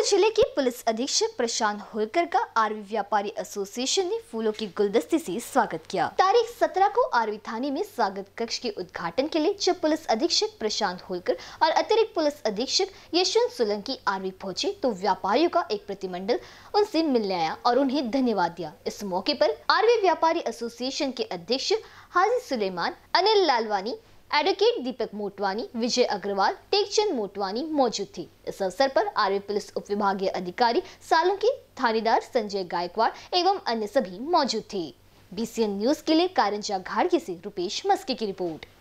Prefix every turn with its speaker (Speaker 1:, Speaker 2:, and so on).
Speaker 1: बाड़मेर जिले के पुलिस अधीक्षक प्रशांत होलकर का आरवी व्यापारी एसोसिएशन ने फूलों की गुलदस्ते से स्वागत किया तारीख 17 को आरवी थाने में स्वागत कक्ष के उद्घाटन के लिए जब पुलिस अधीक्षक प्रशांत होलकर और अतिरिक्त पुलिस अधीक्षक यशवंत सोलंकी आरवी पहुंचे तो व्यापारियों का एक प्रतिमंडल उनसे मिलने आया और उन्हें धन्यवाद दिया इस मौके आरोप आरवी व्यापारी एसोसिएशन के अध्यक्ष हाजी सुलेमान अनिल लालवानी एडवोकेट दीपक मोटवानी विजय अग्रवाल टेकचंद मोटवानी मौजूद थी इस अवसर पर आरवी पुलिस उप विभागीय अधिकारी के थानेदार संजय गायकवाड़ एवं अन्य सभी मौजूद थे बीसीएन न्यूज के लिए कारंजा घाड़गे से रुपेश मस्के की रिपोर्ट